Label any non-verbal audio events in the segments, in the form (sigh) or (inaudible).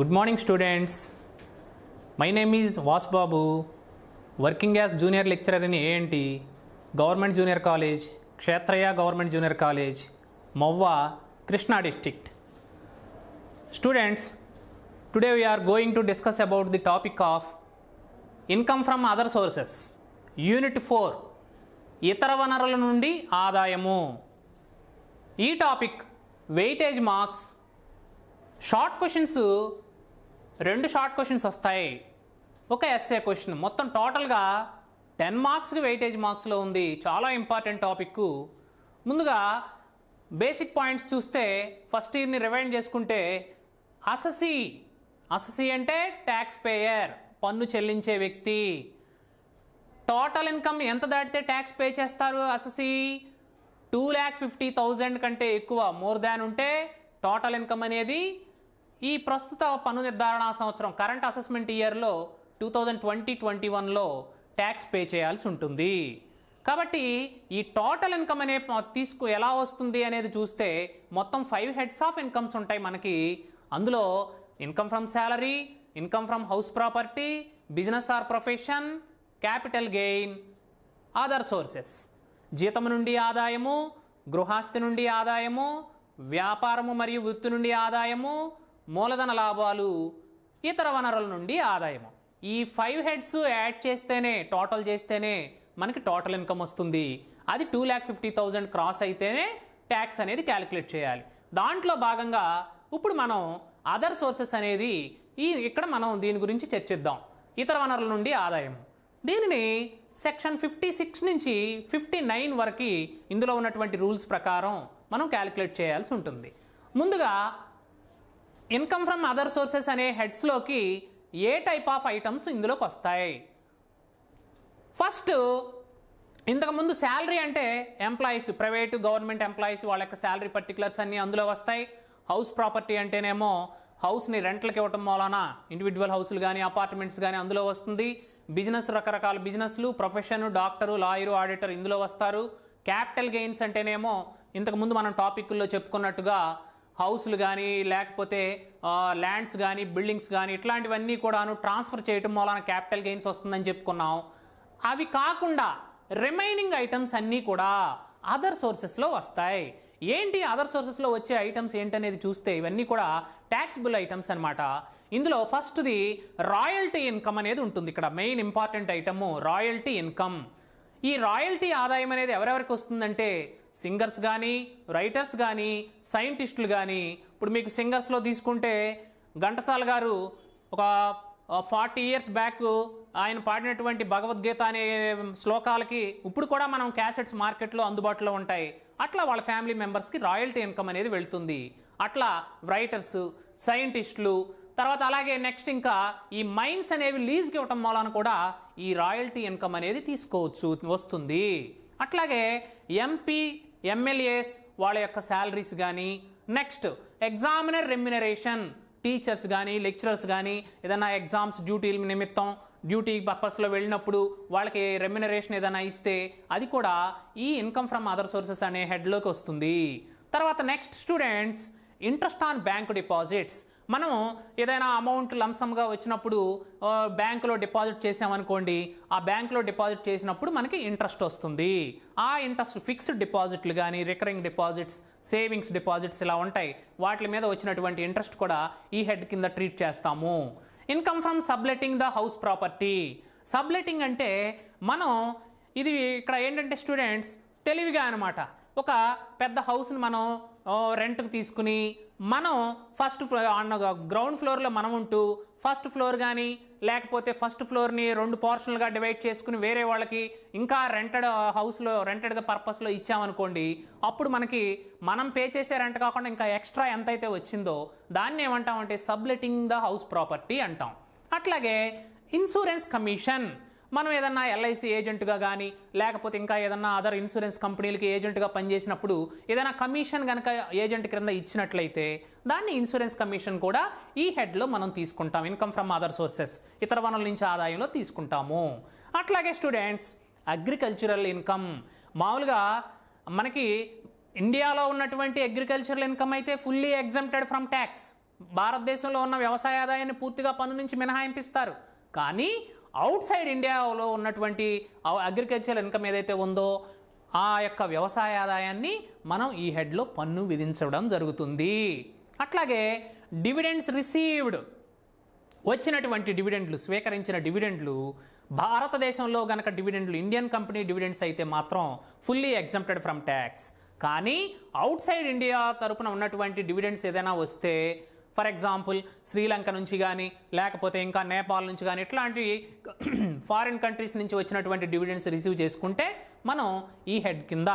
Good morning students my name is Vas Babu working as junior lecturer in ANT government junior college Kshetrayya government junior college Movva Krishna district students today we are going to discuss about the topic of income from other sources unit four ఇతర వనరుల నుండి ఆదాయము ఈ topic weightage marks short questions రెండు short questions వస్తాయి ఒక SA question మొత్తం టోటల్గా టెన్ మార్క్స్కి వెయిటేజ్ మార్క్స్లో ఉంది చాలా ఇంపార్టెంట్ టాపిక్ ముందుగా బేసిక్ పాయింట్స్ చూస్తే ఫస్ట్ ఇయర్ని రివైండ్ చేసుకుంటే అససి అససి అంటే ట్యాక్స్ పేయర్ పన్ను చెల్లించే వ్యక్తి టోటల్ ఇన్కమ్ ఎంత దాటితే ట్యాక్స్ పే చేస్తారు assessee two lakh fifty thousand కంటే ఎక్కువ మోర్ దాన్ ఉంటే టోటల్ ఇన్కమ్ అనేది ఈ ప్రస్తుత పన్ను నిర్ధారణ సంవత్సరం కరెంట్ అసెస్మెంట్ ఇయర్లో టూ థౌజండ్ ట్వంటీ ట్వంటీ వన్లో ట్యాక్స్ పే చేయాల్సి ఉంటుంది కాబట్టి ఈ టోటల్ ఇన్కమ్ అనే తీసుకు ఎలా వస్తుంది అనేది చూస్తే మొత్తం ఫైవ్ హెడ్స్ ఆఫ్ ఇన్కమ్స్ ఉంటాయి మనకి అందులో income from salary income from house property business or profession capital gain other sources జీతం నుండి ఆదాయము గృహాస్తి నుండి ఆదాయము వ్యాపారము మరియు వృత్తి నుండి ఆదాయము మూలధన లాభాలు ఇతర వనరుల నుండి ఆదాయము ఈ ఫైవ్ హెడ్స్ యాడ్ చేస్తేనే టోటల్ చేస్తేనే మనకి టోటల్ ఇన్కమ్ వస్తుంది అది two lakh fifty thousand cross అయితేనే ట్యాక్స్ అనేది క్యాలిక్యులేట్ చేయాలి దాంట్లో భాగంగా ఇప్పుడు మనం అదర్ సోర్సెస్ అనేది ఈ ఇక్కడ మనం దీని గురించి చర్చిద్దాం ఇతర వనరుల నుండి ఆదాయం దీనిని సెక్షన్ ఫిఫ్టీ సిక్స్ నుంచి ఫిఫ్టీ నైన్ వరకు ఇందులో ఉన్నటువంటి రూల్స్ ప్రకారం మనం క్యాలిక్యులేట్ చేయాల్సి ఉంటుంది ముందుగా ఇన్కమ్ ఫ్రమ్ అదర్ సోర్సెస్ అనే హెడ్స్లోకి ఏ టైప్ ఆఫ్ ఐటమ్స్ ఇందులోకి వస్తాయి ఫస్ట్ ఇంతకుముందు శాలరీ అంటే ఎంప్లాయీస్ ప్రైవేటు గవర్నమెంట్ ఎంప్లాయీస్ వాళ్ళ యొక్క శాలరీ పర్టికులర్స్ అన్నీ అందులో వస్తాయి హౌస్ ప్రాపర్టీ అంటేనేమో హౌస్ని రెంట్లకు ఇవ్వటం వలన ఇండివిజువల్ హౌస్లు కానీ అపార్ట్మెంట్స్ కానీ అందులో వస్తుంది బిజినెస్ రకరకాల బిజినెస్లు ప్రొఫెషన్ డాక్టరు లాయరు ఆడిటర్ ఇందులో వస్తారు క్యాపిటల్ గెయిన్స్ అంటేనేమో ఇంతకుముందు మనం టాపిక్లో చెప్పుకున్నట్టుగా హౌస్లు కానీ లేకపోతే ల్యాండ్స్ కానీ బిల్డింగ్స్ కానీ ఇట్లాంటివన్నీ కూడాను ట్రాన్స్ఫర్ చేయటం వలన క్యాపిటల్ గెయిన్స్ వస్తుందని చెప్పుకున్నాం అవి కాకుండా రిమైనింగ్ ఐటమ్స్ అన్నీ కూడా అదర్ సోర్సెస్లో వస్తాయి ఏంటి అదర్ సోర్సెస్లో వచ్చే ఐటమ్స్ ఏంటనేది చూస్తే ఇవన్నీ కూడా ట్యాక్స్బుల్ ఐటమ్స్ అనమాట ఇందులో ఫస్ట్ది రాయల్టీ ఇన్కమ్ అనేది ఉంటుంది ఇక్కడ main important item royalty income ఈ రాయల్టీ ఆదాయం అనేది ఎవరెవరికి వస్తుందంటే సింగర్స్ కానీ రైటర్స్ కానీ సైంటిస్టులు కానీ ఇప్పుడు మీకు సింగర్స్లో తీసుకుంటే ఘంటసాల గారు ఒక ఫార్టీ ఇయర్స్ బ్యాక్ ఆయన పాడినటువంటి భగవద్గీత అనే శ్లోకాలకి ఇప్పుడు కూడా మనం క్యాసెట్స్ మార్కెట్లో అందుబాటులో ఉంటాయి అట్లా వాళ్ళ ఫ్యామిలీ మెంబర్స్కి రాయల్టీ ఇన్కమ్ అనేది వెళ్తుంది అట్లా రైటర్స్ సైంటిస్టులు తర్వాత అలాగే నెక్స్ట్ ఇంకా ఈ మైన్స్ అనేవి లీజ్కి ఇవ్వటం వలన కూడా ఈ రాయల్టీ ఇన్కమ్ అనేది తీసుకోవచ్చు వస్తుంది అట్లాగే ఎంపీ ఎమ్మెల్యేస్ వాళ్ళ యొక్క శాలరీస్ కానీ నెక్స్ట్ ఎగ్జామినర్ రెమ్యునరేషన్ టీచర్స్ కానీ లెక్చరర్స్ కానీ ఏదైనా ఎగ్జామ్స్ డ్యూటీల నిమిత్తం డ్యూటీ పర్పస్లో వెళ్ళినప్పుడు వాళ్ళకి రెమ్యునరేషన్ ఏదైనా ఇస్తే అది కూడా ఈ ఇన్కమ్ ఫ్రమ్ అదర్ సోర్సెస్ అనే హెడ్లోకి వస్తుంది తర్వాత next students interest on bank deposits మనం ఏదైనా అమౌంట్ లంసమ్గా వచ్చినప్పుడు బ్యాంకులో డిపాజిట్ చేసామనుకోండి ఆ బ్యాంకులో డిపాజిట్ చేసినప్పుడు మనకి ఇంట్రెస్ట్ వస్తుంది ఆ ఇంట్రెస్ట్ ఫిక్స్డ్ డిపాజిట్లు కానీ రికరింగ్ డిపాజిట్స్ సేవింగ్స్ డిపాజిట్స్ ఇలా ఉంటాయి వాటి మీద వచ్చినటువంటి ఇంట్రెస్ట్ కూడా ఈ హెడ్ కింద ట్రీట్ చేస్తాము income from subletting the house property subletting అంటే మనం ఇది ఇక్కడ ఏంటంటే స్టూడెంట్స్ తెలివిగా అనమాట ఒక పెద్ద హౌస్ని మనం రెంట్కి తీసుకుని మనం ఫస్ట్ అన్న గ్రౌండ్ ఫ్లోర్లో మనం ఉంటూ ఫస్ట్ ఫ్లోర్ కానీ లేకపోతే ఫస్ట్ ఫ్లోర్ని రెండు పోర్షన్లుగా డివైడ్ చేసుకుని వేరే వాళ్ళకి ఇంకా రెంటెడ్ హౌస్లో రెంటెడ్గా పర్పస్లో ఇచ్చామనుకోండి అప్పుడు మనకి మనం పే చేసే రెంట్ కాకుండా ఇంకా ఎక్స్ట్రా ఎంతైతే వచ్చిందో దాన్ని ఏమంటామంటే సబ్లెటింగ్ ద హౌస్ ప్రాపర్టీ అంటాం అట్లాగే ఇన్సూరెన్స్ కమిషన్ మనం ఏదన్నా ఎల్ఐసి ఏజెంట్గా కానీ లేకపోతే ఇంకా ఏదన్నా అదర్ ఇన్సూరెన్స్ కంపెనీలకి ఏజెంట్గా పనిచేసినప్పుడు ఏదైనా కమిషన్ కనుక ఏజెంట్ క్రింద ఇచ్చినట్లయితే దాన్ని ఇన్సూరెన్స్ కమిషన్ కూడా ఈ హెడ్లో మనం తీసుకుంటాం ఇన్కమ్ ఫ్రమ్ అదర్ సోర్సెస్ ఇతర వనరుల నుంచి ఆదాయంలో తీసుకుంటాము అట్లాగే స్టూడెంట్స్ అగ్రికల్చరల్ ఇన్కమ్ మామూలుగా మనకి ఇండియాలో ఉన్నటువంటి అగ్రికల్చరల్ ఇన్కమ్ అయితే ఫుల్లీ ఎగ్జామ్టెడ్ ఫ్రమ్ ట్యాక్స్ భారతదేశంలో ఉన్న వ్యవసాయ ఆదాయాన్ని పూర్తిగా పన్ను నుంచి మినహాయింపిస్తారు కానీ అవుట్ సైడ్ ఇండియాలో ఉన్నటువంటి అగ్రికల్చర్ ఇన్కమ్ ఏదైతే ఉందో ఆ యొక్క వ్యవసాయ ఆదాయాన్ని మనం ఈ హెడ్లో పన్ను విధించడం జరుగుతుంది అట్లాగే డివిడెండ్స్ రిసీవ్డ్ వచ్చినటువంటి డివిడెండ్లు స్వీకరించిన డివిడెండ్లు భారతదేశంలో గనక డివిడెండ్లు ఇండియన్ కంపెనీ డివిడెండ్స్ అయితే మాత్రం ఫుల్లీ ఎగ్జంప్టెడ్ ఫ్రమ్ ట్యాక్స్ కానీ అవుట్ సైడ్ ఇండియా తరపున ఉన్నటువంటి డివిడెండ్స్ ఏదైనా వస్తే ఫర్ ఎగ్జాంపుల్ శ్రీలంక నుంచి కానీ లేకపోతే ఇంకా నేపాల్ నుంచి కానీ ఇట్లాంటి (clears throat) ఫారిన్ కంట్రీస్ నుంచి వచ్చినటువంటి డివిడెండ్స్ రిసీవ్ చేసుకుంటే మనం ఈ హెడ్ కింద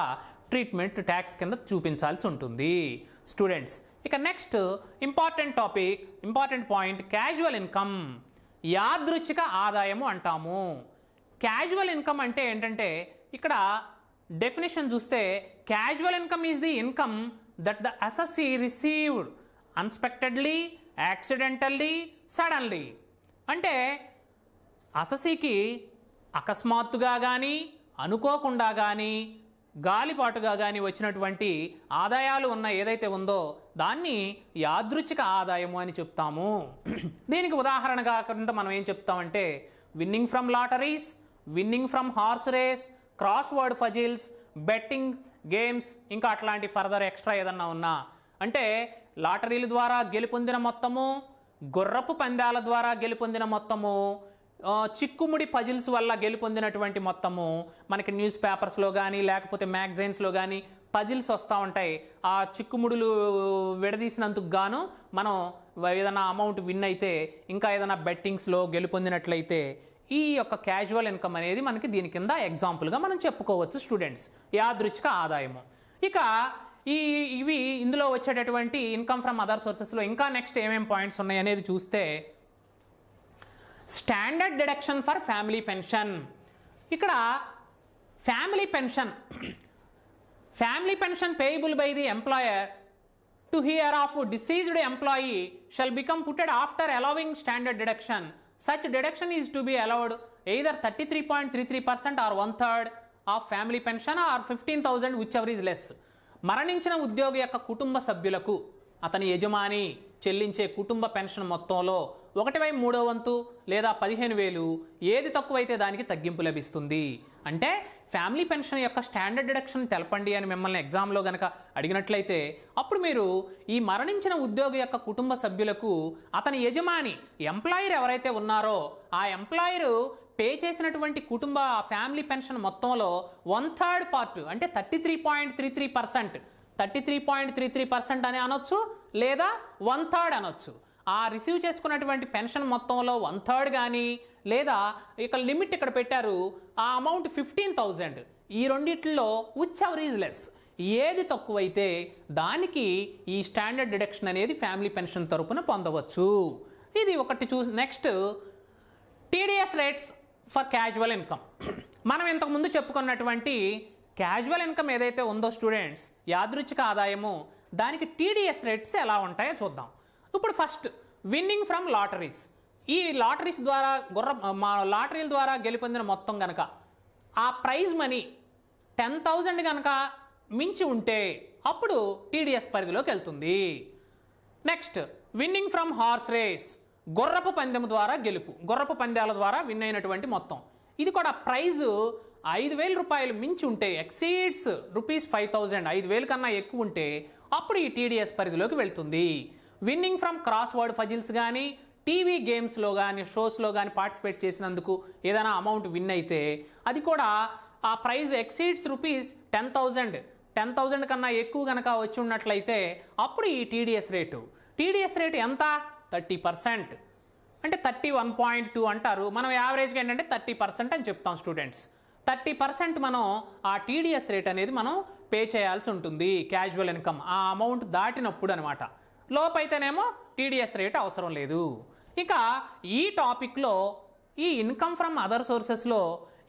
ట్రీట్మెంట్ ట్యాక్స్ కింద చూపించాల్సి ఉంటుంది స్టూడెంట్స్ ఇక next important topic important point casual income యాదృచ్ఛిక ఆదాయము అంటాము క్యాజువల్ ఇన్కమ్ అంటే ఏంటంటే ఇక్కడ డెఫినేషన్ చూస్తే casual income is the income that the assessee received unexpectedly accidentally suddenly అంటే అససికి అకస్మాత్తుగా కానీ అనుకోకుండా కానీ గాలిపాటుగా కానీ వచ్చినటువంటి ఆదాయాలు ఉన్న ఏదైతే ఉందో దాన్ని యాదృచ్ఛిక ఆదాయము అని చెప్తాము దీనికి ఉదాహరణగా కింద మనం ఏం చెప్తామంటే winning from lotteries winning from horse race cross word puzzles betting games ఇంకా అట్లాంటి ఫర్దర్ ఎక్స్ట్రా ఏదన్నా ఉన్నా అంటే లాటరీల ద్వారా గెలుపొందిన మొత్తము గుర్రపు పందాల ద్వారా గెలుపొందిన మొత్తము చిక్కుముడి పజిల్స్ వల్ల గెలుపొందినటువంటి మొత్తము మనకి న్యూస్ పేపర్స్లో కానీ లేకపోతే మ్యాగజైన్స్లో కానీ పజిల్స్ వస్తూ ఉంటాయి ఆ చిక్కుముడులు విడదీసినందుకు గాను మనం ఏదైనా అమౌంట్ విన్ అయితే ఇంకా ఏదైనా బెట్టింగ్స్లో గెలుపొందినట్లయితే ఈ యొక్క క్యాజువల్ ఇన్కమ్ అనేది మనకి దీని కింద ఎగ్జాంపుల్గా మనం చెప్పుకోవచ్చు స్టూడెంట్స్ యాదృచ్ఛిక ఆదాయము ఇక ఈ ఇవి ఇందులో వచ్చేటటువంటి ఇన్కమ్ ఫ్రమ్ అదర్ సోర్సెస్లో ఇంకా నెక్స్ట్ ఏమేమి పాయింట్స్ ఉన్నాయనేది చూస్తే standard deduction for family pension ఇక్కడ family pension family pension payable by the employer to heir of deceased employee shall become putted after allowing standard deduction such deduction is to be allowed either thirty three point three three percent or one third of family pension or fifteen thousand whichever is less మరణించిన ఉద్యోగి యొక్క కుటుంబ సభ్యులకు అతని యజమాని చెల్లించే కుటుంబ pension మొత్తంలో ఒకటివై మూడో వంతు లేదా పదిహేను వేలు ఏది తక్కువైతే దానికి తగ్గింపు లభిస్తుంది అంటే ఫ్యామిలీ పెన్షన్ యొక్క స్టాండర్డ్ డిడక్షన్ తెలపండి అని మిమ్మల్ని ఎగ్జామ్లో గనక అడిగినట్లయితే అప్పుడు మీరు ఈ మరణించిన ఉద్యోగి యొక్క కుటుంబ సభ్యులకు అతని యజమాని ఎంప్లాయర్ ఎవరైతే ఉన్నారో ఆ ఎంప్లాయరు పే చేసినటువంటి కుటుంబ ఫ్యామిలీ పెన్షన్ మొత్తంలో వన్ థర్డ్ పార్ట్ అంటే thirty three point three three percent thirty three point three three percent అని అనొచ్చు లేదా వన్ థర్డ్ అనొచ్చు ఆ రిసీవ్ చేసుకున్నటువంటి పెన్షన్ మొత్తంలో వన్ థర్డ్ కానీ లేదా ఇక లిమిట్ ఇక్కడ పెట్టారు ఆ అమౌంట్ ఫిఫ్టీన్ థౌజండ్ ఈ రెండిట్లో ఉచ్ అవరీజ్ లెస్ ఏది తక్కువైతే దానికి ఈ స్టాండర్డ్ డిడక్షన్ అనేది ఫ్యామిలీ పెన్షన్ తరపున పొందవచ్చు ఇది ఒకటి చూ next TDS rates for casual income మనం ఇంతకుముందు చెప్పుకున్నటువంటి క్యాజువల్ ఇన్కమ్ ఏదైతే ఉందో స్టూడెంట్స్ యాదృచ్ఛిక ఆదాయము దానికి టీడీఎస్ రేట్స్ ఎలా ఉంటాయో చూద్దాం ఇప్పుడు ఫస్ట్ విన్నింగ్ ఫ్రమ్ లాటరీస్ ఈ లాటరీస్ ద్వారా గుర్ర మా లాటరీల ద్వారా గెలుపొందిన మొత్తం కనుక ఆ ప్రైజ్ మనీ టెన్ థౌజండ్ కనుక మించి ఉంటే అప్పుడు టీడీఎస్ పరిధిలోకి వెళ్తుంది next winning from horse race గొర్రపు పందెం ద్వారా గెలుపు గొర్రపు పందాల ద్వారా విన్ అయినటువంటి మొత్తం ఇది కూడా ప్రైజు ఐదు వేల రూపాయలు మించి ఉంటే ఎక్సీడ్స్ రూపీస్ ఫైవ్ థౌజండ్ ఐదు వేల కన్నా ఎక్కువ ఉంటే అప్పుడు ఈ టీడీఎస్ పరిధిలోకి వెళ్తుంది winning from cross word puzzles కానీ టీవీ గేమ్స్లో కానీ షోస్లో కానీ పార్టిసిపేట్ చేసినందుకు ఏదైనా అమౌంట్ విన్ అయితే అది కూడా ఆ prize exceeds rupees ten thousand ten thousand కన్నా ఎక్కువ కనుక వచ్చి ఉన్నట్లయితే అప్పుడు ఈ టీడీఎస్ రేటు టీడీఎస్ రేటు ఎంత థర్టీ పర్సెంట్ అంటే థర్టీ వన్ పాయింట్ టూ అంటారు మనం యావరేజ్గా ఏంటంటే థర్టీ పర్సెంట్ అని చెప్తాం స్టూడెంట్స్ థర్టీ పర్సెంట్ మనం ఆ టీడీఎస్ రేట్ అనేది మనం పే చేయాల్సి ఉంటుంది క్యాజువల్ ఇన్కమ్ ఆ అమౌంట్ దాటినప్పుడు అనమాట లోపైతేనేమో టీడీఎస్ రేట్ అవసరం లేదు ఇక ఈ టాపిక్లో ఈ ఇన్కమ్ ఫ్రమ్ అదర్ సోర్సెస్లో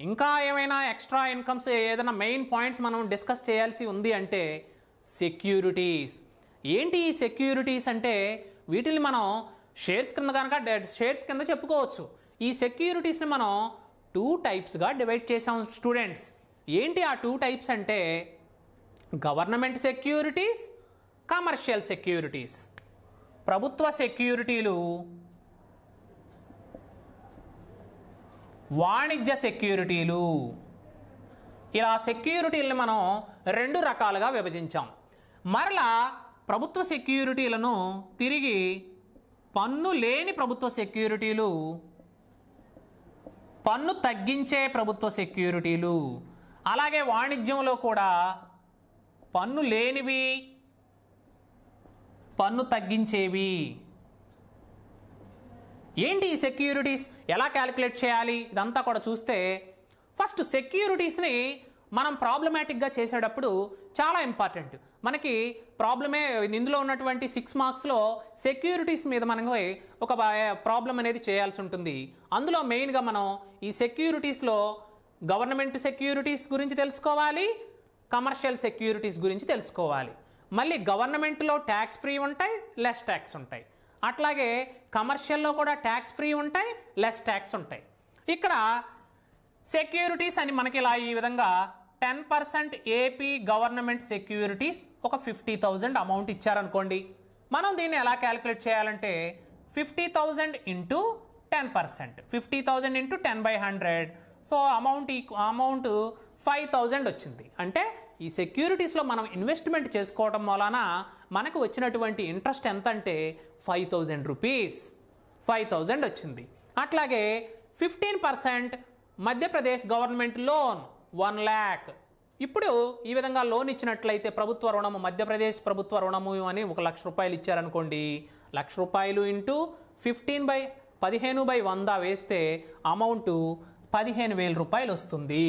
ఇంకా ఏమైనా ఎక్స్ట్రా ఇన్కమ్స్ ఏదైనా మెయిన్ పాయింట్స్ మనం డిస్కస్ చేయాల్సి ఉంది అంటే సెక్యూరిటీస్ ఏంటి ఈ సెక్యూరిటీస్ అంటే వీటిని మనం షేర్స్ కింద కనుక షేర్స్ కింద చెప్పుకోవచ్చు ఈ సెక్యూరిటీస్ని మనం టూ టైప్స్గా డివైడ్ చేసాం స్టూడెంట్స్ ఏంటి ఆ టూ టైప్స్ అంటే గవర్నమెంట్ సెక్యూరిటీస్ కమర్షియల్ సెక్యూరిటీస్ ప్రభుత్వ సెక్యూరిటీలు వాణిజ్య సెక్యూరిటీలు ఇలా సెక్యూరిటీలను మనం రెండు రకాలుగా విభజించాం మరలా ప్రభుత్వ సెక్యూరిటీలను తిరిగి పన్ను లేని ప్రభుత్వ సెక్యూరిటీలు పన్ను తగ్గించే ప్రభుత్వ సెక్యూరిటీలు అలాగే వాణిజ్యంలో కూడా పన్ను లేనివి పన్ను తగ్గించేవి ఏంటి ఈ సెక్యూరిటీస్ ఎలా క్యాలిక్యులేట్ చేయాలి ఇదంతా కూడా చూస్తే ఫస్ట్ సెక్యూరిటీస్ని మనం ప్రాబ్లమాటిక్గా చేసేటప్పుడు చాలా ఇంపార్టెంట్ మనకి ప్రాబ్లమే ఇందులో ఉన్నటువంటి సిక్స్ మార్క్స్లో సెక్యూరిటీస్ మీద మనం ఒక ప్రాబ్లం అనేది చేయాల్సి ఉంటుంది అందులో మెయిన్గా మనం ఈ సెక్యూరిటీస్లో గవర్నమెంట్ సెక్యూరిటీస్ గురించి తెలుసుకోవాలి కమర్షియల్ సెక్యూరిటీస్ గురించి తెలుసుకోవాలి మళ్ళీ గవర్నమెంట్లో ట్యాక్స్ ఫ్రీ ఉంటాయి లెస్ ట్యాక్స్ ఉంటాయి అట్లాగే కమర్షియల్లో కూడా ట్యాక్స్ ఫ్రీ ఉంటాయి లెస్ ట్యాక్స్ ఉంటాయి ఇక్కడ సెక్యూరిటీస్ అని మనకి ఇలా ఈ విధంగా ten percent AP government securities ఒక ఫిఫ్టీ థౌజండ్ అమౌంట్ ఇచ్చారనుకోండి మనం దీన్ని ఎలా క్యాలిక్యులేట్ చేయాలంటే fifty thousand into ten percent fifty thousand into ten by hundred so amount ఈ అమౌంట్ ఫైవ్ థౌజండ్ వచ్చింది అంటే ఈ సెక్యూరిటీస్లో మనం ఇన్వెస్ట్మెంట్ చేసుకోవడం వలన మనకు వచ్చినటువంటి ఇంట్రెస్ట్ ఎంత అంటే five thousand rupees five thousand వచ్చింది అట్లాగే fifteen percent Madhya Pradesh government loan one lakh ఇప్పుడు ఈ విధంగా లోన్ ఇచ్చినట్లయితే ప్రభుత్వ రుణము మధ్యప్రదేశ్ ప్రభుత్వ రుణము అని ఒక లక్ష రూపాయలు ఇచ్చారనుకోండి లక్ష రూపాయలు ఇంటూ ఫిఫ్టీన్ బై పదిహేను బై వంద వేస్తే అమౌంట్ పదిహేను వేల రూపాయలు వస్తుంది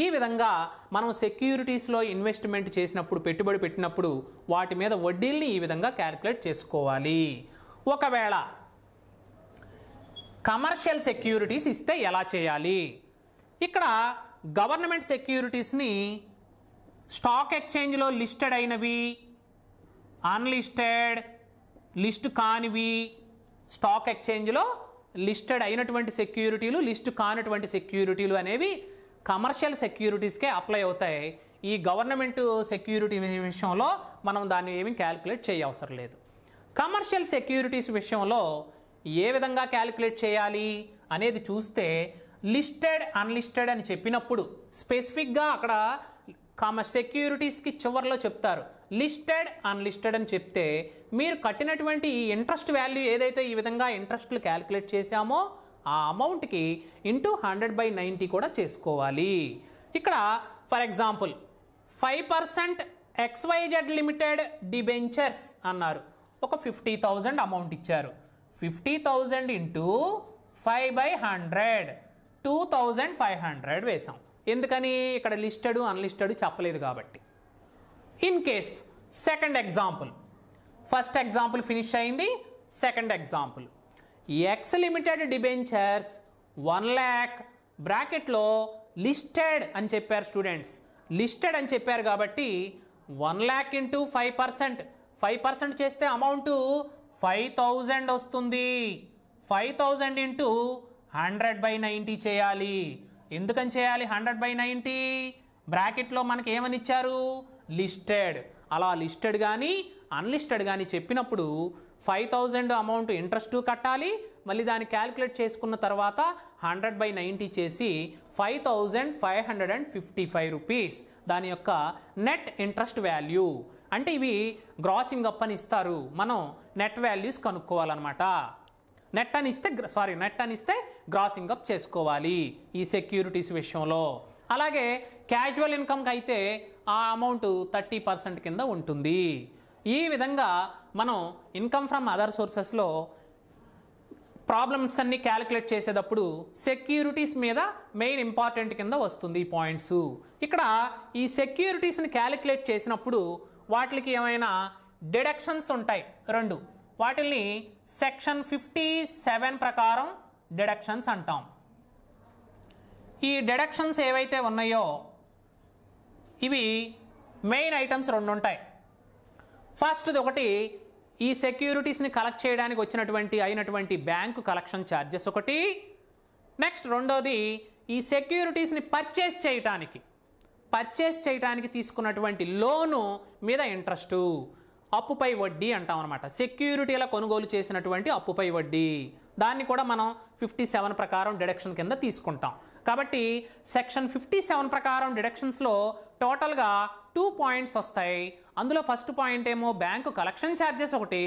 ఈ విధంగా మనం సెక్యూరిటీస్లో ఇన్వెస్ట్మెంట్ చేసినప్పుడు పెట్టుబడి పెట్టినప్పుడు వాటి మీద వడ్డీల్ని ఈ విధంగా క్యాలిక్యులేట్ చేసుకోవాలి ఒకవేళ కమర్షియల్ సెక్యూరిటీస్ ఇస్తే ఎలా చేయాలి ఇక్కడ గవర్నమెంట్ సెక్యూరిటీస్ని స్టాక్ ఎక్స్చేంజ్లో లిస్టెడ్ అయినవి అన్లిస్టెడ్ లిస్ట్ కానివి స్టాక్ ఎక్స్చేంజ్లో లిస్టెడ్ అయినటువంటి సెక్యూరిటీలు లిస్ట్ కానటువంటి సెక్యూరిటీలు అనేవి కమర్షియల్ సెక్యూరిటీస్కే అప్లై అవుతాయి ఈ గవర్నమెంట్ సెక్యూరిటీ విషయంలో మనం దాన్ని ఏమీ క్యాలిక్యులేట్ చేయవసరం లేదు కమర్షియల్ సెక్యూరిటీస్ విషయంలో ఏ విధంగా క్యాలిక్యులేట్ చేయాలి అనేది చూస్తే లిస్టెడ్ అన్లిస్టెడ్ అని చెప్పినప్పుడు స్పెసిఫిక్గా అక్కడ కామ సెక్యూరిటీస్కి చివరిలో చెప్తారు లిస్టెడ్ అన్లిస్టెడ్ అని చెప్తే మీరు కట్టినటువంటి ఈ ఇంట్రెస్ట్ వాల్యూ ఏదైతే ఈ విధంగా ఇంట్రెస్ట్లు క్యాలిక్యులేట్ చేశామో ఆ అమౌంట్కి ఇంటూ హండ్రెడ్ బై నైంటీ కూడా చేసుకోవాలి ఇక్కడ for example five percent XYZ limited debentures అన్నారు ఒక ఫిఫ్టీ థౌజండ్ అమౌంట్ ఇచ్చారు fifty thousand into five by hundred two thousand five hundred వేసాం ఎందుకని ఇక్కడ లిస్టెడ్ అన్లిస్టెడ్ చెప్పలేదు కాబట్టి in case second example first example finish అయింది second example X limited debentures one lakh బ్రాకెట్లో లిస్టెడ్ అని చెప్పారు స్టూడెంట్స్ లిస్టెడ్ అని చెప్పారు కాబట్టి one lakh into five percent five percent చేస్తే అమౌంట్ ఫైవ్ థౌజండ్ వస్తుంది five thousand into hundred by ninety చేయాలి ఎందుకని చేయాలి హండ్రెడ్ బై నైంటీ బ్రాకెట్లో మనకి ఏమని ఇచ్చారు లిస్టెడ్ అలా లిస్టెడ్ కానీ అన్లిస్టెడ్ కానీ చెప్పినప్పుడు ఫైవ్ థౌజండ్ అమౌంట్ ఇంట్రెస్ట్ కట్టాలి మళ్ళీ దాన్ని క్యాలిక్యులేట్ చేసుకున్న తర్వాత హండ్రెడ్ బై నైంటీ చేసి five thousand five hundred and fifty five rupees దాని యొక్క నెట్ ఇంట్రెస్ట్ వాల్యూ అంటే ఇవి గ్రాసింగ్ అప్ అని ఇస్తారు మనం నెట్ వాల్యూస్ కనుక్కోవాలన్నమాట నెట్ అని ఇస్తే సారీ నెట్ అని ఇస్తే గ్రాసింగ్ అప్ చేసుకోవాలి ఈ సెక్యూరిటీస్ విషయంలో అలాగే క్యాజువల్ ఇన్కమ్కి అయితే ఆ అమౌంట్ థర్టీ పర్సెంట్ కింద ఉంటుంది ఈ విధంగా మనం ఇన్కమ్ ఫ్రమ్ అదర్ సోర్సెస్లో ప్రాబ్లమ్స్ అన్నీ క్యాలిక్యులేట్ చేసేటప్పుడు సెక్యూరిటీస్ మీద మెయిన్ ఇంపార్టెంట్ కింద వస్తుంది ఈ పాయింట్స్ ఇక్కడ ఈ సెక్యూరిటీస్ని క్యాలిక్యులేట్ చేసినప్పుడు వాటికి ఏమైనా డిడక్షన్స్ ఉంటాయి రెండు వాటిల్ని సెక్షన్ ఫిఫ్టీ సెవెన్ ప్రకారం డిడక్షన్స్ అంటాం ఈ డిడక్షన్స్ ఏవైతే ఉన్నాయో ఇవి మెయిన్ ఐటమ్స్ రెండు ఉంటాయి ఫస్ట్ది ఒకటి ఈ సెక్యూరిటీస్ని కలెక్ట్ చేయడానికి వచ్చినటువంటి అయినటువంటి బ్యాంకు కలెక్షన్ ఛార్జెస్ ఒకటి నెక్స్ట్ రెండోది ఈ సెక్యూరిటీస్ని పర్చేస్ చేయటానికి పర్చేస్ చేయటానికి తీసుకున్నటువంటి లోను మీద ఇంట్రెస్టు అప్పుపై వడ్డీ అంటాం అనమాట సెక్యూరిటీల కొనుగోలు చేసినటువంటి అప్పుపై వడ్డీ దాన్ని కూడా మనం ఫిఫ్టీ సెవెన్ ప్రకారం డిడక్షన్ కింద తీసుకుంటాం కాబట్టి సెక్షన్ ఫిఫ్టీ సెవెన్ ప్రకారం డిడక్షన్స్లో టోటల్గా టూ పాయింట్స్ వస్తాయి అందులో ఫస్ట్ పాయింట్ ఏమో బ్యాంకు కలెక్షన్ ఛార్జెస్ ఒకటి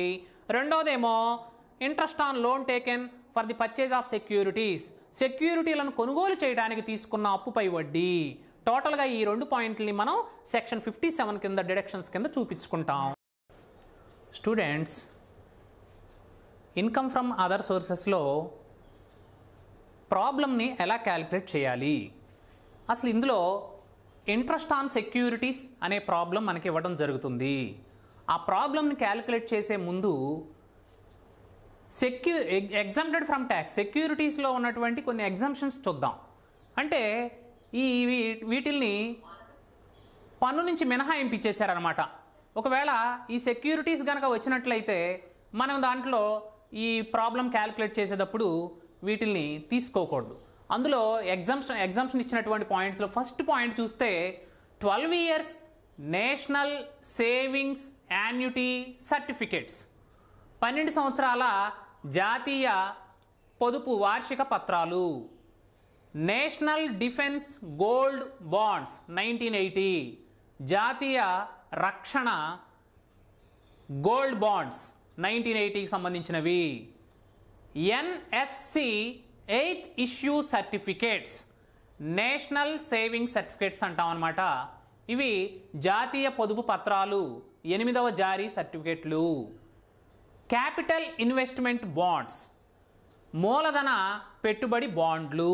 రెండోదేమో interest on loan taken for the purchase of securities సెక్యూరిటీలను కొనుగోలు చేయడానికి తీసుకున్న అప్పుపై వడ్డీ టోటల్గా ఈ రెండు పాయింట్ని మనం సెక్షన్ ఫిఫ్టీ సెవెన్ కింద డిడక్షన్స్ కింద చూపించుకుంటాం స్టూడెంట్స్ ఇన్కమ్ ఫ్రమ్ అదర్ సోర్సెస్లో ప్రాబ్లమ్ని ఎలా క్యాలిక్యులేట్ చేయాలి అసలు ఇందులో ఇంట్రెస్ట్ ఆన్ సెక్యూరిటీస్ అనే ప్రాబ్లం మనకి ఇవ్వడం జరుగుతుంది ఆ ప్రాబ్లమ్ని క్యాలిక్యులేట్ చేసే ముందు సెక్యూ ఎగ్జామ్టెడ్ ఫ్రమ్ ట్యాక్స్ సెక్యూరిటీస్లో ఉన్నటువంటి కొన్ని ఎగ్జామ్షన్స్ చూద్దాం అంటే ఈ వీటిల్ని పన్ను నుంచి మినహాయింపు ఇచ్చేసారనమాట ఒకవేళ ఈ సెక్యూరిటీస్ కనుక వచ్చినట్లయితే మనం దాంట్లో ఈ ప్రాబ్లం క్యాలిక్యులేట్ చేసేటప్పుడు వీటిల్ని తీసుకోకూడదు అందులో ఎగ్జామ్స్ ఎగ్జామ్స్ ఇచ్చినటువంటి పాయింట్స్లో ఫస్ట్ పాయింట్ చూస్తే twelve years national savings annuity certificates పన్నెండు సంవత్సరాల జాతీయ పొదుపు వార్షిక పత్రాలు national defence gold bonds nineteen eighty జాతీయ రక్షణ గోల్డ్ బాండ్స్ నైన్టీన్ ఎయిటీకి సంబంధించినవి NSC eighth issue certificates national saving certificates అంటాం అనమాట ఇవి జాతీయ పొదుపు పత్రాలు ఎనిమిదవ జారీ సర్టిఫికేట్లు క్యాపిటల్ ఇన్వెస్ట్మెంట్ బాండ్స్ మూలధన పెట్టుబడి బాండ్లు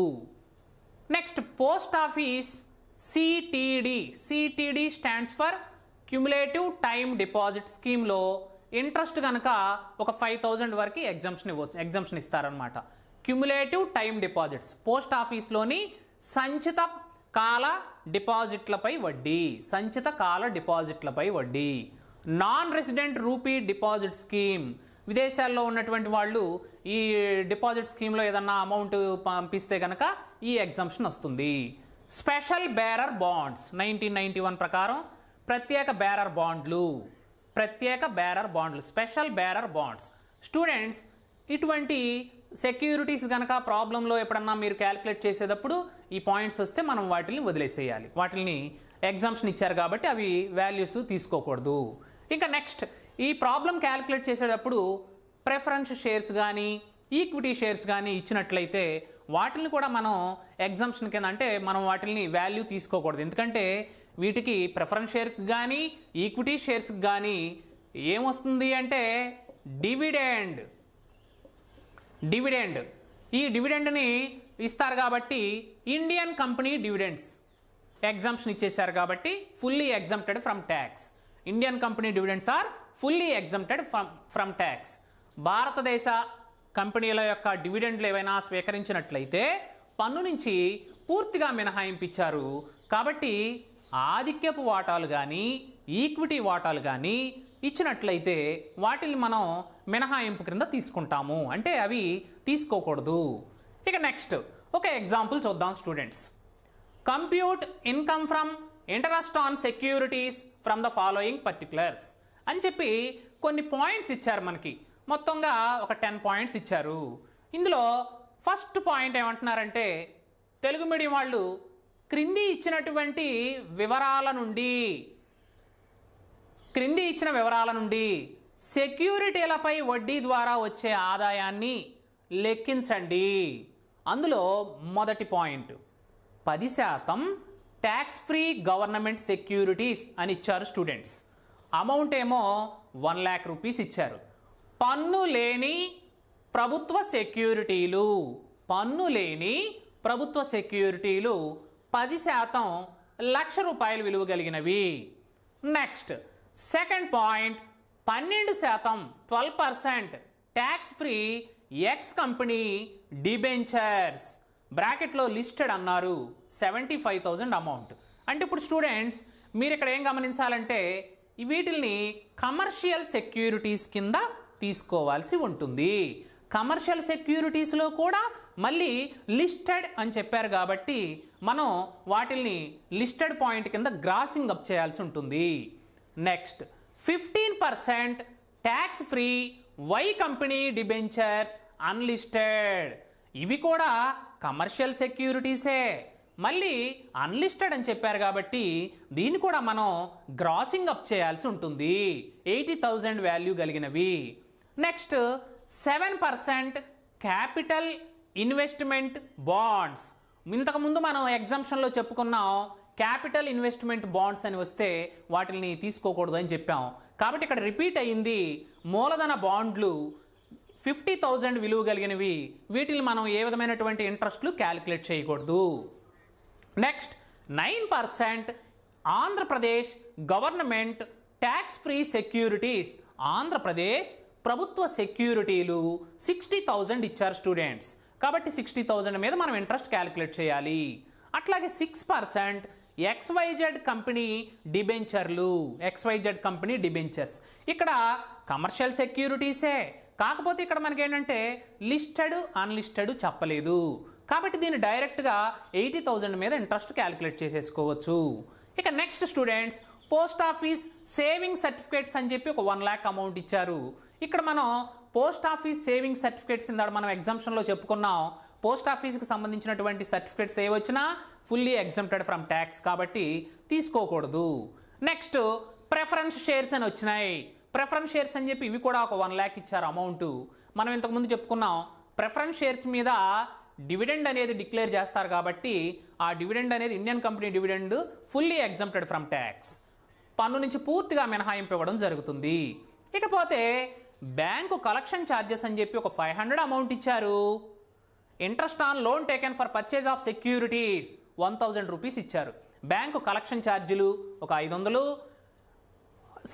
next post office CTD CTD stands for cumulative time deposit స్కీమ్లో ఇంట్రెస్ట్ కనుక ఒక ఫైవ్ థౌజండ్ వరకు ఎగ్జామ్షన్ ఇవ్వచ్చు ఎగ్జామ్షన్ ఇస్తారనమాట క్యుములేటివ్ టైం డిపాజిట్స్ పోస్ట్ ఆఫీస్లోని సంచిత కాల డిపాజిట్లపై వడ్డీ సంచిత కాల డిపాజిట్లపై వడ్డీ non resident rupee deposit scheme విదేశాల్లో ఉన్నటువంటి వాళ్ళు ఈ డిపాజిట్ స్కీమ్లో ఏదన్నా అమౌంట్ పంపిస్తే కనుక ఈ ఎగ్జామ్షన్ వస్తుంది special bearer bonds nineteen ninety one ప్రకారం ప్రత్యేక బ్యారర్ బాండ్లు ప్రత్యేక బ్యారర్ బాండ్లు స్పెషల్ బ్యారర్ బాండ్స్ స్టూడెంట్స్ ఇటువంటి సెక్యూరిటీస్ కనుక ప్రాబ్లంలో ఎప్పుడన్నా మీరు క్యాలిక్యులేట్ చేసేటప్పుడు ఈ పాయింట్స్ వస్తే మనం వాటిని వదిలేసేయాలి వాటిని ఎగ్జామ్స్ని ఇచ్చారు కాబట్టి అవి వాల్యూస్ తీసుకోకూడదు ఇంకా నెక్స్ట్ ఈ ప్రాబ్లం క్యాలిక్యులేట్ చేసేటప్పుడు ప్రిఫరెన్స్ షేర్స్ కానీ ఈక్విటీ షేర్స్ కానీ ఇచ్చినట్లయితే వాటిని కూడా మనం ఎగ్జామ్షన్ కింద అంటే మనం వాటిని వాల్యూ తీసుకోకూడదు ఎందుకంటే వీటికి ప్రిఫరెన్స్ షేర్కి కానీ ఈక్విటీ షేర్స్కి కానీ ఏమొస్తుంది అంటే డివిడెండ్ డివిడెండ్ ఈ డివిడెండ్ని ఇస్తారు కాబట్టి ఇండియన్ కంపెనీ డివిడెండ్స్ ఎగ్జామ్షన్ ఇచ్చేశారు కాబట్టి fully exempted from tax Indian company dividends are fully exempted from from tax భారతదేశ కంపెనీల యొక్క డివిడెండ్లు ఏవైనా స్వీకరించినట్లయితే పన్ను నుంచి పూర్తిగా మినహాయింపు ఇచ్చారు కాబట్టి ఆధిక్యపు వాటాలు కానీ ఈక్విటీ వాటాలు కానీ ఇచ్చినట్లయితే వాటిని మనం మినహాయింపు క్రింద తీసుకుంటాము అంటే అవి తీసుకోకూడదు ఇక నెక్స్ట్ ఒక ఎగ్జాంపుల్ చూద్దాం students compute income from interest on securities from the following particulars అని చెప్పి కొన్ని పాయింట్స్ ఇచ్చారు మనకి మొత్తంగా ఒక టెన్ పాయింట్స్ ఇచ్చారు ఇందులో ఫస్ట్ పాయింట్ ఏమంటున్నారంటే తెలుగు మీడియం వాళ్ళు క్రింది ఇచ్చినటువంటి వివరాల నుండి క్రింది ఇచ్చిన వివరాల నుండి సెక్యూరిటీలపై వడ్డీ ద్వారా వచ్చే ఆదాయాన్ని లెక్కించండి అందులో మొదటి పాయింట్ పది శాతం ట్యాక్స్ ఫ్రీ గవర్నమెంట్ సెక్యూరిటీస్ అని ఇచ్చారు స్టూడెంట్స్ అమౌంట్ ఏమో వన్ ల్యాక్ రూపీస్ ఇచ్చారు పన్ను లేని ప్రభుత్వ సెక్యూరిటీలు పన్ను లేని ప్రభుత్వ సెక్యూరిటీలు పది శాతం లక్ష రూపాయలు విలువ కలిగినవి నెక్స్ట్ సెకండ్ పాయింట్ పన్నెండు శాతం twelve percent tax free X company debentures బ్రాకెట్లో లిస్టెడ్ అన్నారు సెవెంటీ ఫైవ్ థౌజండ్ అమౌంట్ అంటే ఇప్పుడు స్టూడెంట్స్ మీరు ఇక్కడ ఏం గమనించాలంటే వీటిల్ని కమర్షియల్ సెక్యూరిటీస్ కింద తీసుకోవాల్సి ఉంటుంది కమర్షియల్ సెక్యూరిటీస్లో కూడా మళ్ళీ లిస్టెడ్ అని చెప్పారు కాబట్టి మనం వాటిల్ని లిస్టెడ్ పాయింట్ కింద గ్రాసింగ్ అప్ చేయాల్సి ఉంటుంది next fifteen percent tax free Y company debentures unlisted ఇవి కూడా కమర్షియల్ సెక్యూరిటీసే మళ్ళీ అన్లిస్టెడ్ అని చెప్పారు కాబట్టి దీన్ని కూడా మనం గ్రాసింగ్ అప్ చేయాల్సి ఉంటుంది ఎయిటీ థౌజండ్ వాల్యూ కలిగినవి next seven percent capital investment bonds ఇంతకుముందు మనం ఎగ్జామ్షన్లో చెప్పుకున్నాం క్యాపిటల్ ఇన్వెస్ట్మెంట్ బాండ్స్ అని వస్తే వాటిని తీసుకోకూడదు అని చెప్పాం కాబట్టి ఇక్కడ రిపీట్ అయింది మూలధన బాండ్లు ఫిఫ్టీ థౌజండ్ విలువ కలిగినవి వీటిని మనం ఏ విధమైనటువంటి ఇంట్రెస్ట్లు క్యాలిక్యులేట్ చేయకూడదు next nine percent Andhra Pradesh government tax free securities Andhra Pradesh ప్రభుత్వ సెక్యూరిటీలు సిక్స్టీ థౌజండ్ ఇచ్చారు స్టూడెంట్స్ కాబట్టి సిక్స్టీ థౌజండ్ మీద మనం ఇంట్రెస్ట్ క్యాలిక్యులేట్ చేయాలి అట్లాగే సిక్స్ పర్సెంట్ ఎక్స్వైజెడ్ కంపెనీ డిబెంచర్లు ఎక్స్వైజెడ్ కంపెనీ డిబెంచర్స్ ఇక్కడ కమర్షియల్ సెక్యూరిటీసే కాకపోతే ఇక్కడ మనకేంటంటే లిస్టెడ్ అన్లిస్టెడ్ చెప్పలేదు కాబట్టి దీన్ని డైరెక్ట్గా ఎయిటీ థౌజండ్ మీద ఇంట్రెస్ట్ క్యాలిక్యులేట్ చేసేసుకోవచ్చు ఇక next students post office saving certificates అని చెప్పి ఒక వన్ ల్యాక్ అమౌంట్ ఇచ్చారు ఇక్కడ మనం పోస్ట్ ఆఫీస్ సేవింగ్ సర్టిఫికేట్స్ ఇందాడు మనం ఎగ్జామ్షన్లో చెప్పుకున్నాం పోస్ట్ ఆఫీస్కి సంబంధించినటువంటి సర్టిఫికేట్స్ ఏ వచ్చినా ఫుల్లీ ఎగ్జామ్టెడ్ ఫ్రమ్ ట్యాక్స్ కాబట్టి తీసుకోకూడదు నెక్స్ట్ ప్రెఫరెన్స్ షేర్స్ అని వచ్చినాయి ప్రెఫరెన్స్ షేర్స్ అని చెప్పి ఇవి కూడా ఒక వన్ ల్యాక్ ఇచ్చారు అమౌంట్ మనం ఇంతకుముందు చెప్పుకున్నాం ప్రెఫరెన్స్ షేర్స్ మీద డివిడెండ్ అనేది డిక్లేర్ చేస్తారు కాబట్టి ఆ డివిడెండ్ అనేది Indian company dividend fully exempted from tax పన్ను నుంచి పూర్తిగా మినహాయింపు ఇవ్వడం జరుగుతుంది ఇకపోతే బ్యాంకు కలెక్షన్ ఛార్జెస్ అని చెప్పి ఒక ఫైవ్ హండ్రెడ్ అమౌంట్ ఇచ్చారు interest on loan taken for purchase of securities one thousand rupees ఇచ్చారు బ్యాంకు కలెక్షన్ ఛార్జీలు ఒక ఐదు వందలు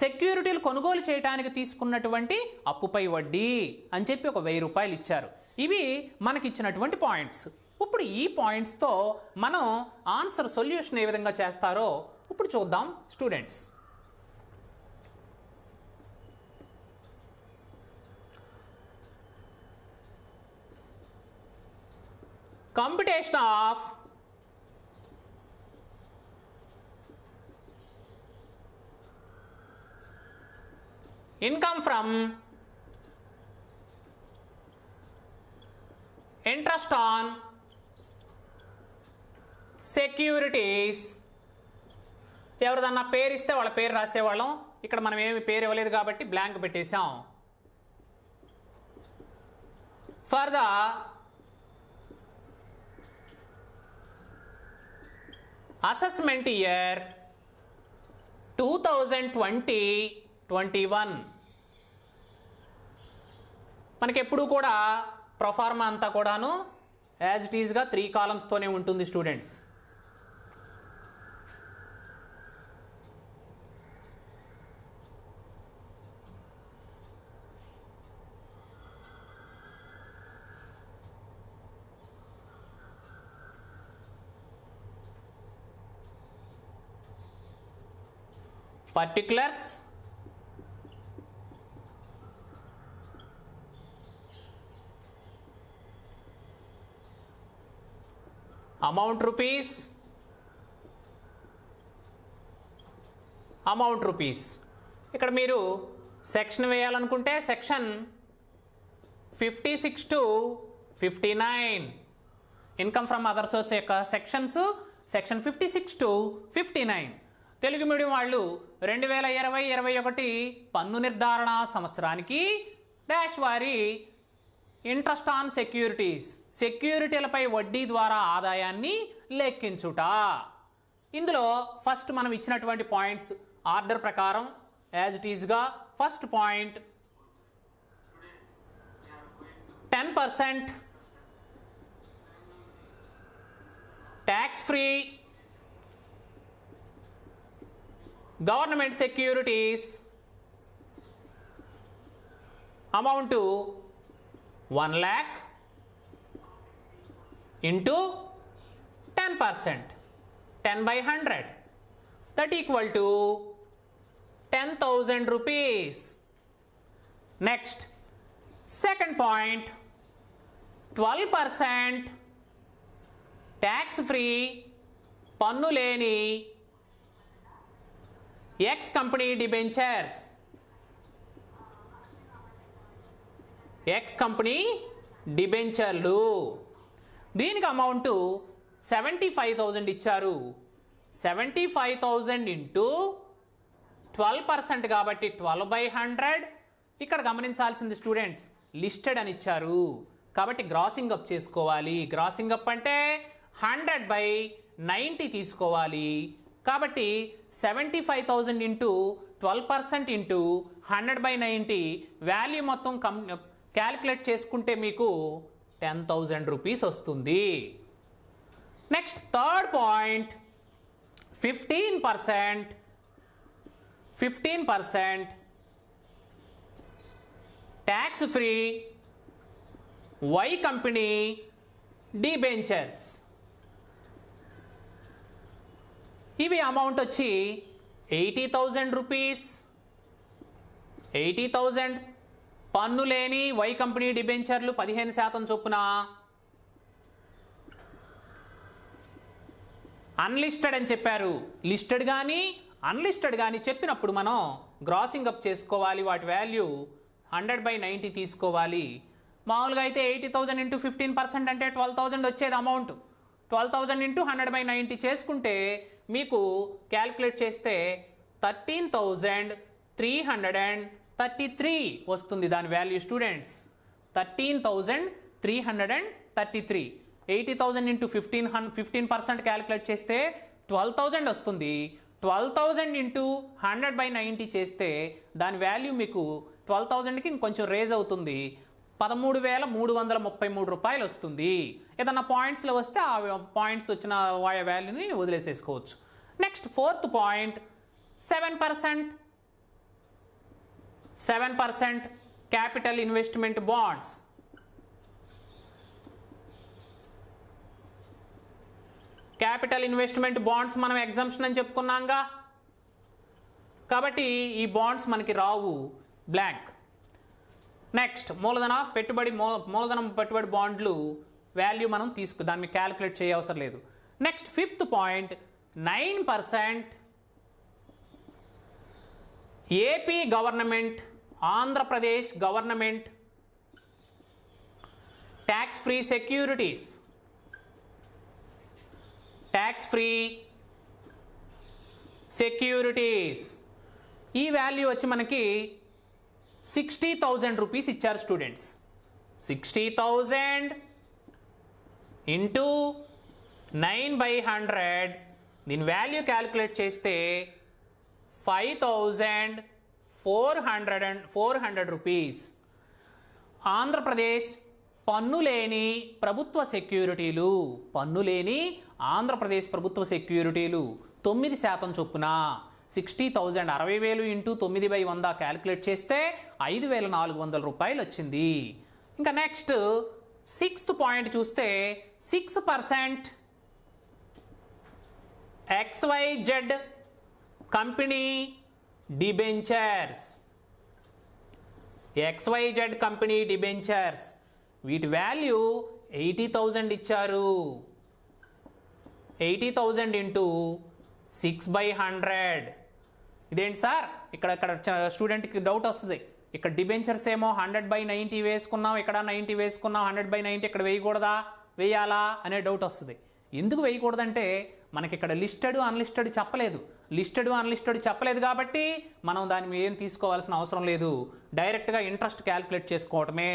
సెక్యూరిటీలు కొనుగోలు చేయడానికి తీసుకున్నటువంటి అప్పుపై వడ్డీ అని చెప్పి ఒక వెయ్యి రూపాయలు ఇచ్చారు ఇవి మనకిచ్చినటువంటి పాయింట్స్ ఇప్పుడు ఈ పాయింట్స్తో మనం ఆన్సర్ సొల్యూషన్ ఏ విధంగా చేస్తారో ఇప్పుడు చూద్దాం students computation of income from interest on securities ఎవరిదన్నా పేరు ఇస్తే వాళ్ళ పేరు రాసేవాళ్ళం ఇక్కడ మనం ఏమి పేరు ఇవ్వలేదు కాబట్టి బ్లాంక్ పెట్టేశాం for the assessment year two thousand twenty twenty one మనకెప్పుడు కూడా ప్రొఫార్మా అంతా కూడాను యాజ్ ఇట్ ఈజ్గా త్రీ కాలమ్స్తోనే ఉంటుంది students particulars amount rupees amount rupees ఇక్కడ మీరు సెక్షన్ వేయాలనుకుంటే section fifty six to fifty nine income from other source యొక్క sections section fifty six to fifty nine Telugu medium వాళ్ళు రెండు వేల ఇరవై ఇరవై ఒకటి పన్ను నిర్ధారణ సంవత్సరానికి డాష్ వారి ఇంట్రెస్ట్ ఆన్ సెక్యూరిటీస్ సెక్యూరిటీలపై వడ్డీ ద్వారా ఆదాయాన్ని లెక్కించుట ఇందులో ఫస్ట్ మనం ఇచ్చినటువంటి పాయింట్స్ ఆర్డర్ ప్రకారం యాజ్ ఇట్ ఈజ్గా first point ten percent tax free government securities amount to 1 lakh into 10 percent 10 by 100 that equal to 10,000 rupees. Next second point 12 percent tax free pannuleni. X company debentures X company డిబెంచర్లు దీనికి amount seventy five thousand ఇచ్చారు seventy five thousand into twelve percent కాబట్టి twelve by hundred ఇక్కడ గమనించాల్సింది students listed అని ఇచ్చారు కాబట్టి grossing up చేసుకోవాలి గ్రాసింగ్ అప్ అంటే హండ్రెడ్ బై నైంటీ తీసుకోవాలి కాబట్టి seventy five thousand into twelve percent into hundred by ninety value మొత్తం కం క్యాలిక్యులేట్ చేసుకుంటే మీకు టెన్ థౌజండ్ రూపీస్ వస్తుంది next third point fifteen percent fifteen percent tax free Y company debentures ఇవి amount వచ్చి eighty thousand rupees eighty thousand పన్ను లేని why company డిబెంచర్లు పదిహేను శాతం చొప్పున అన్లిస్టెడ్ అని చెప్పారు లిస్టెడ్ కానీ అన్లిస్టెడ్ కానీ చెప్పినప్పుడు మనం గ్రాసింగ్ అప్ చేసుకోవాలి వాటి వాల్యూ హండ్రెడ్ బై నైంటీ తీసుకోవాలి మామూలుగా అయితే eighty thousand into fifteen percent అంటే ట్వెల్వ్ థౌజండ్ వచ్చేది amount twelve thousand into hundred by ninety చేసుకుంటే మీకు క్యాల్కులేట్ చేస్తే thirteen thousand three hundred and thirty three వస్తుంది దాని value students thirteen thousand three hundred and thirty three eighty thousand into fifteen హన్ fifteen percent calculate చేస్తే twelve thousand వస్తుంది twelve thousand into hundred by ninety చేస్తే దాని value మీకు twelve థౌజండ్కి ఇంకొంచెం రేజ్ అవుతుంది పదమూడు వేల మూడు వందల ముప్పై మూడు రూపాయలు వస్తుంది ఏదన్నా పాయింట్స్లో వస్తే ఆ పాయింట్స్ వచ్చిన వాల్యూని వదిలేసేసుకోవచ్చు next fourth point seven percent seven percent capital investment bonds capital investment bonds మనం ఎగ్జంప్షన్ అని చెప్పుకున్నాంగా కాబట్టి ఈ బాండ్స్ మనకి రావు బ్లాంక్ నెక్స్ట్ మూలధన పెట్టుబడి మూ మూలధనం పెట్టుబడి బాండ్లు వాల్యూ మనం తీసుకు దాన్ని క్యాలిక్యులేట్ చేయ అవసరం లేదు next fifth point nine percent AP government Andhra Pradesh government tax free securities tax free securities ఈ వాల్యూ వచ్చి మనకి సిక్స్టీ థౌజండ్ రూపీస్ ఇచ్చారు students sixty thousand into nine by hundred దీని వాల్యూ క్యాలిక్యులేట్ చేస్తే five thousand four hundred and four hundred rupees Andhra Pradesh పన్నులేని ప్రభుత్వ సెక్యూరిటీలు పన్నులేని ఆంధ్రప్రదేశ్ ప్రభుత్వ సెక్యూరిటీలు తొమ్మిది శాతం చొప్పున సిక్స్టీ థౌజండ్ అరవై వేలు ఇంటూ తొమ్మిది బై వంద క్యాలిక్యులేట్ చేస్తే ఐదు వేల నాలుగు వందల రూపాయలు వచ్చింది ఇంకా నెక్స్ట్ సిక్స్త్ పాయింట్ చూస్తే six percent XYZ company debentures XYZ company debentures వీటి వాల్యూ ఎయిటీ థౌజండ్ ఇచ్చారు eighty thousand into six by hundred ఇదేంటి సార్ ఇక్కడ ఇక్కడ స్టూడెంట్కి డౌట్ వస్తుంది ఇక్కడ డిబెంచర్స్ ఏమో హండ్రెడ్ బై నైంటీ వేసుకున్నాం ఇక్కడ నైంటీ వేసుకున్నాం హండ్రెడ్ బై నైంటీ ఇక్కడ వేయకూడదా వేయాలా అనే డౌట్ వస్తుంది ఎందుకు వేయకూడదంటే మనకి ఇక్కడ లిస్టెడ్ అన్లిస్టెడ్ చెప్పలేదు లిస్టెడ్ అన్లిస్టెడ్ చెప్పలేదు కాబట్టి మనం దాని ఏం తీసుకోవాల్సిన అవసరం లేదు డైరెక్ట్గా ఇంట్రెస్ట్ క్యాల్కులేట్ చేసుకోవటమే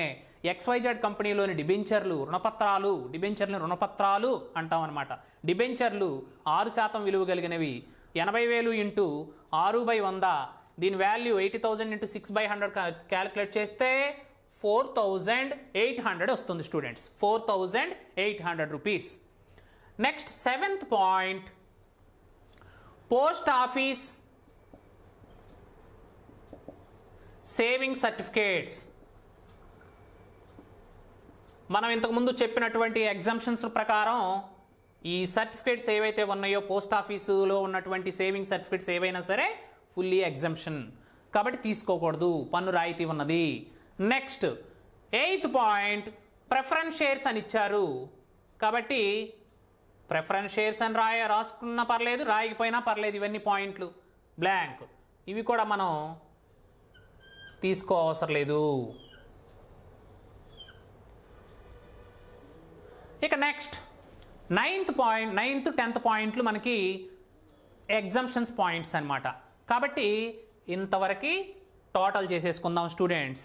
ఎక్స్వైజెడ్ కంపెనీలోని డిబెంచర్లు రుణపత్రాలు డిబెంచర్లు రుణపత్రాలు అంటాం అనమాట డిబెంచర్లు ఆరు శాతం విలువ కలిగినవి ఎనభై వేలు ఇంటూ ఆరు బై వంద దీని value eighty thousand into six by hundred calculate చేస్తే ఫోర్ థౌజండ్ ఎయిట్ హండ్రెడ్ వస్తుంది students four thousand eight hundred rupees next seventh point post office saving certificates మనం ఇంతకుముందు చెప్పినటువంటి ఎగ్జామ్షన్స్ ప్రకారం ఈ సర్టిఫికేట్స్ ఏవైతే ఉన్నాయో పోస్ట్ ఆఫీసులో ఉన్నటువంటి సేవింగ్ సర్టిఫికేట్స్ ఏవైనా సరే ఫుల్లీ ఎగ్జంప్షన్ కాబట్టి తీసుకోకూడదు పన్ను రాయితీ ఉన్నది next eighth point preference shares అని ఇచ్చారు కాబట్టి ప్రిఫరెన్స్ షేర్స్ అని రాయ రాసుకున్నా పర్లేదు రాయకపోయినా పర్లేదు ఇవన్నీ పాయింట్లు బ్లాంక్ ఇవి కూడా మనం తీసుకోవసరం లేదు ఇక next ninth point ninth tenth పాయింట్లు మనకి ఎగ్జంప్షన్స్ పాయింట్స్ అనమాట కాబట్టి ఇంతవరకు టోటల్ చేసేసుకుందాం స్టూడెంట్స్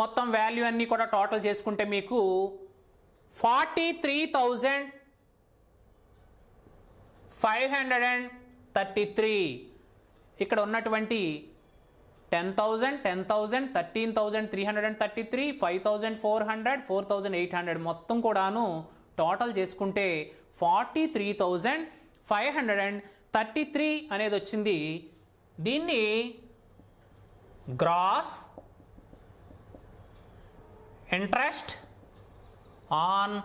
మొత్తం వాల్యూ అన్నీ కూడా టోటల్ చేసుకుంటే మీకు forty three thousand five hundred and thirty three ఇక్కడ ఉన్నటువంటి ten thousand ten thousand thirteen thousand three hundred and thirty three five thousand four hundred four thousand eight hundred మొత్తం కూడాను టోటల్ చేసుకుంటే forty three thousand five hundred and thirty three అనేది వచ్చింది దీన్ని gross interest on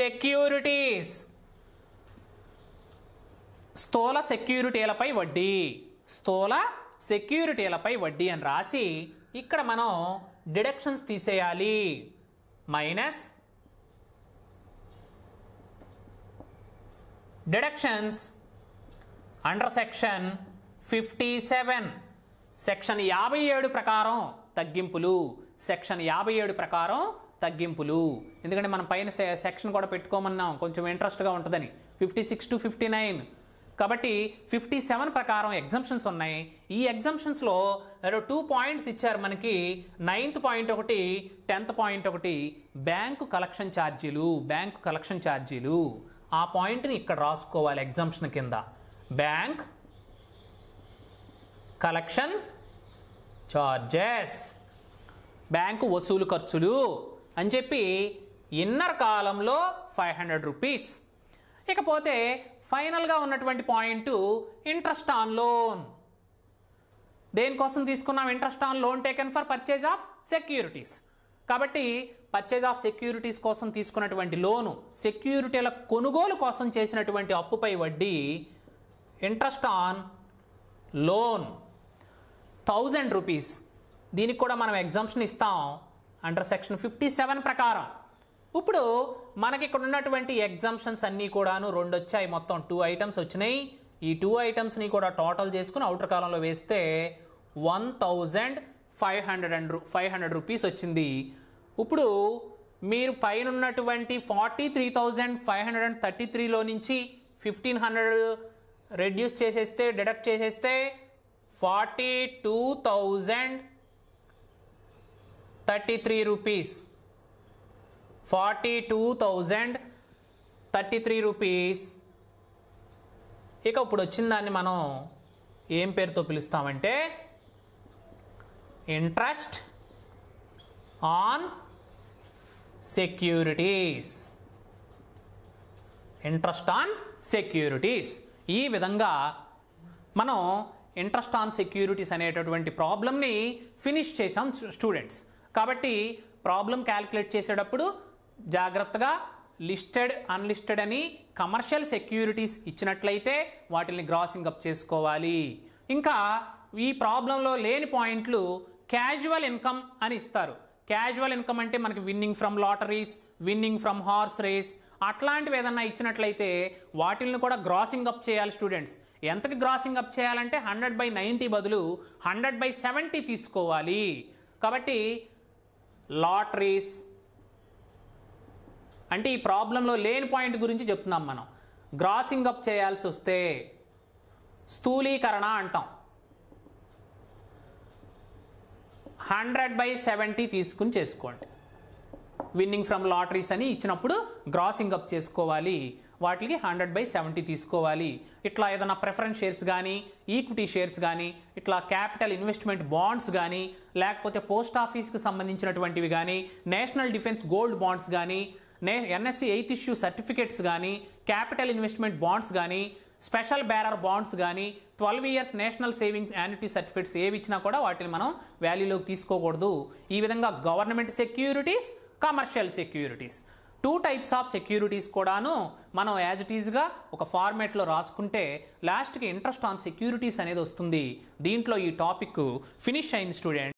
securities స్థూల సెక్యూరిటీలపై వడ్డీ స్థూల సెక్యూరిటీలపై వడ్డీ అని రాసి ఇక్కడ మనం డిడక్షన్స్ తీసేయాలి minus deductions under section fifty seven section యాభై ఏడు ప్రకారం తగ్గింపులు సెక్షన్ యాభై ఏడు ప్రకారం తగ్గింపులు ఎందుకంటే మనం పైన సెక్షన్ కూడా పెట్టుకోమన్నాం కొంచెం ఇంట్రెస్ట్గా ఉంటుందని fifty six to fifty nine కాబట్టి ఫిఫ్టీ సెవెన్ ప్రకారం ఎగ్జంప్షన్స్ ఉన్నాయి ఈ ఎగ్జంప్షన్స్లో టూ పాయింట్స్ ఇచ్చారు మనకి నైన్త్ పాయింట్ ఒకటి టెన్త్ పాయింట్ ఒకటి బ్యాంకు కలెక్షన్ ఛార్జీలు బ్యాంకు కలెక్షన్ ఛార్జీలు ఆ పాయింట్ని ఇక్కడ రాసుకోవాలి ఎగ్జంప్షన్ కింద బ్యాంక్ కలెక్షన్ ఛార్జెస్ బ్యాంకు వసూలు ఖర్చులు అని చెప్పి ఇన్నర్ కాలంలో ఫైవ్ హండ్రెడ్ రూపీస్ ఇకపోతే ఫైనల్గా ఉన్నటువంటి పాయింట్ ఇంట్రెస్ట్ ఆన్ లోన్ దేనికోసం తీసుకున్నాం interest on loan taken for purchase of securities కాబట్టి పర్చేజ్ ఆఫ్ సెక్యూరిటీస్ కోసం తీసుకున్నటువంటి లోను సెక్యూరిటీల కొనుగోలు కోసం చేసినటువంటి అప్పుపై వడ్డీ interest on loan thousand rupees దీనికి కూడా మనం ఎగ్జామ్షన్ ఇస్తాం అండర్ సెక్షన్ ఫిఫ్టీ సెవెన్ ప్రకారం ఇప్పుడు మనకి ఇక్కడ ఉన్నటువంటి ఎగ్జామ్షన్స్ అన్నీ కూడాను రెండు వచ్చాయి మొత్తం టూ ఐటమ్స్ వచ్చినాయి ఈ టూ ఐటమ్స్ని కూడా టోటల్ చేసుకుని అవుటర్ కాలంలో వేస్తే one thousand five hundred and five hundred rupees వచ్చింది ఇప్పుడు మీరు పైన ఉన్నటువంటి forty three thousand five hundred and thirty త్రీలో నుంచి ఫిఫ్టీన్ హండ్రెడ్ రెడ్యూస్ చేసేస్తే డిడక్ట్ చేసేస్తే forty two thousand thirty three rupees forty two thousand thirty three rupees ఇక ఇప్పుడు వచ్చిన దాన్ని మనం ఏం పేరుతో పిలుస్తామంటే interest on securities interest on securities ఈ విధంగా మనం ఇంట్రెస్ట్ ఆన్ సెక్యూరిటీస్ అనేటటువంటి ప్రాబ్లమ్ని ఫినిష్ చేసాం స్టూడెంట్స్ కాబట్టి ప్రాబ్లం క్యాలిక్యులేట్ చేసేటప్పుడు జాగ్రత్తగా లిస్టెడ్ అన్లిస్టెడ్ అని కమర్షియల్ సెక్యూరిటీస్ ఇచ్చినట్లయితే వాటిని గ్రాసింగ్ అప్ చేసుకోవాలి ఇంకా ఈ ప్రాబ్లంలో లేని పాయింట్లు క్యాజువల్ ఇన్కమ్ అని ఇస్తారు క్యాజువల్ ఇన్కమ్ అంటే మనకి winning from lotteries winning from horse race అట్లాంటివి ఏదన్నా ఇచ్చినట్లయితే వాటిల్ని కూడా గ్రాసింగ్ అప్ చేయాలి స్టూడెంట్స్ ఎంతకి గ్రాసింగ్ అప్ చేయాలంటే హండ్రెడ్ బై నైంటీ బదులు హండ్రెడ్ బై సెవెంటీ తీసుకోవాలి కాబట్టి లాటరీస్ అంటే ఈ ప్రాబ్లంలో లేని పాయింట్ గురించి చెప్తున్నాం మనం గ్రాసింగ్ అప్ చేయాల్సి వస్తే స్థూలీకరణ అంటాం హండ్రెడ్ బై సెవెంటీ తీసుకుని చేసుకోండి విన్నింగ్ ఫ్రమ్ లాటరీస్ అని ఇచ్చినప్పుడు గ్రాసింగ్ అప్ చేసుకోవాలి వాటికి హండ్రెడ్ బై సెవెంటీ తీసుకోవాలి ఇట్లా ఏదైనా ప్రిఫరెన్స్ షేర్స్ కానీ ఈక్విటీ షేర్స్ కానీ ఇట్లా క్యాపిటల్ ఇన్వెస్ట్మెంట్ బాండ్స్ కానీ లేకపోతే పోస్ట్ ఆఫీస్కి సంబంధించినటువంటివి కానీ నేషనల్ డిఫెన్స్ గోల్డ్ బాండ్స్ కానీ నే ఎన్ఎస్సి ఎయిత్ ఇష్యూ సర్టిఫికేట్స్ కానీ క్యాపిటల్ ఇన్వెస్ట్మెంట్ బాండ్స్ కానీ స్పెషల్ బ్యారర్ బాండ్స్ కానీ twelve years national saving annuity certificates ఏవి ఇచ్చినా కూడా వాటిని మనం వాల్యూలోకి తీసుకోకూడదు ఈ విధంగా government securities commercial securities two types of securities కూడాను మనం యాజ్ ఇట్ ఈజ్గా ఒక ఫార్మేట్లో రాసుకుంటే లాస్ట్కి ఇంట్రెస్ట్ ఆన్ సెక్యూరిటీస్ అనేది వస్తుంది దీంట్లో ఈ టాపిక్ ఫినిష్ అయింది స్టూడెంట్